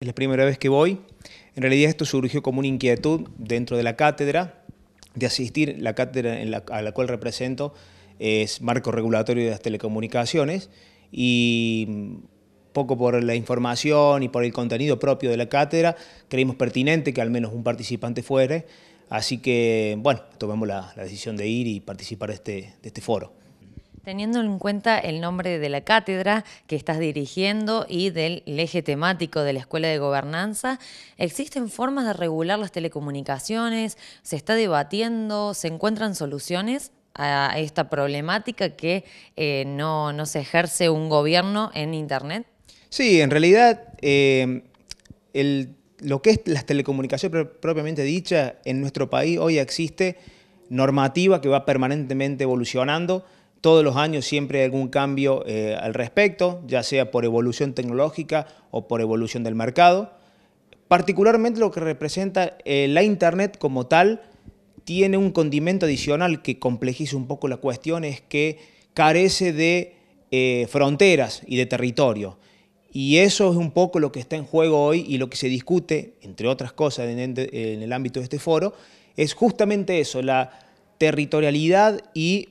es la primera vez que voy. En realidad esto surgió como una inquietud dentro de la cátedra, de asistir, la cátedra a la cual represento es Marco Regulatorio de las Telecomunicaciones y mm, poco por la información y por el contenido propio de la cátedra, creímos pertinente que al menos un participante fuere, así que bueno, tomamos la, decisión de ir y participar de este, este foro. Teniendo en cuenta el nombre de la cátedra que estás dirigiendo y del eje temático de la Escuela de Gobernanza, ¿existen formas de regular las telecomunicaciones? ¿Se está debatiendo? ¿Se encuentran soluciones a esta problemática que eh, no, se ejerce un gobierno en Internet? Sí, en realidad eh, lo que es las telecomunicaciones propiamente dicha en nuestro país hoy existe normativa que va permanentemente evolucionando todos los años siempre hay algún cambio eh, al respecto, ya sea por evolución tecnológica o por evolución del mercado. Particularmente lo que representa eh, la Internet como tal tiene un condimento adicional que complejiza un poco la cuestión, es que carece de eh, fronteras y de territorio. Y eso es un poco lo que está en juego hoy y lo que se discute, entre otras cosas, en, en el ámbito de este foro, es justamente eso, la territorialidad y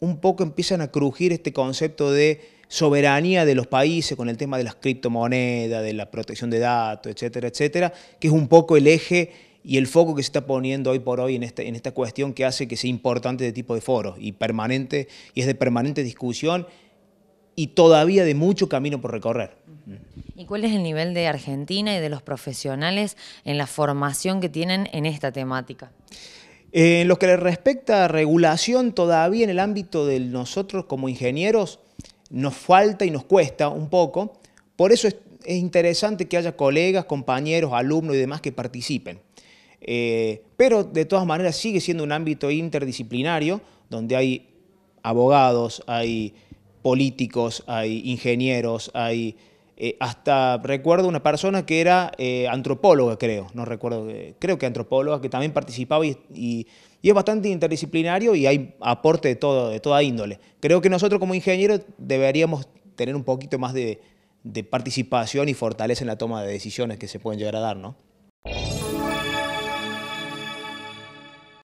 un poco empiezan a crujir este concepto de soberanía de los países con el tema de las criptomonedas, de la protección de datos, etcétera, etcétera, que es un poco el eje y el foco que se está poniendo hoy por hoy en esta, en esta cuestión que hace que sea importante de este tipo de foros y permanente, y es de permanente discusión y todavía de mucho camino por recorrer. ¿Y cuál es el nivel de Argentina y de los profesionales en la formación que tienen en esta temática? Eh, en lo que le respecta a regulación, todavía en el ámbito de nosotros como ingenieros nos falta y nos cuesta un poco. Por eso es, interesante que haya colegas, compañeros, alumnos y demás que participen. Eh, pero de todas maneras sigue siendo un ámbito interdisciplinario donde hay abogados, hay políticos, hay ingenieros, hay eh, hasta recuerdo una persona que era eh, antropóloga, creo, no recuerdo, eh, creo que antropóloga, que también participaba y, es bastante interdisciplinario y hay aporte de, todo, de toda índole. Creo que nosotros como ingenieros deberíamos tener un poquito más de, de participación y fortaleza en la toma de decisiones que se pueden llegar a dar, ¿no?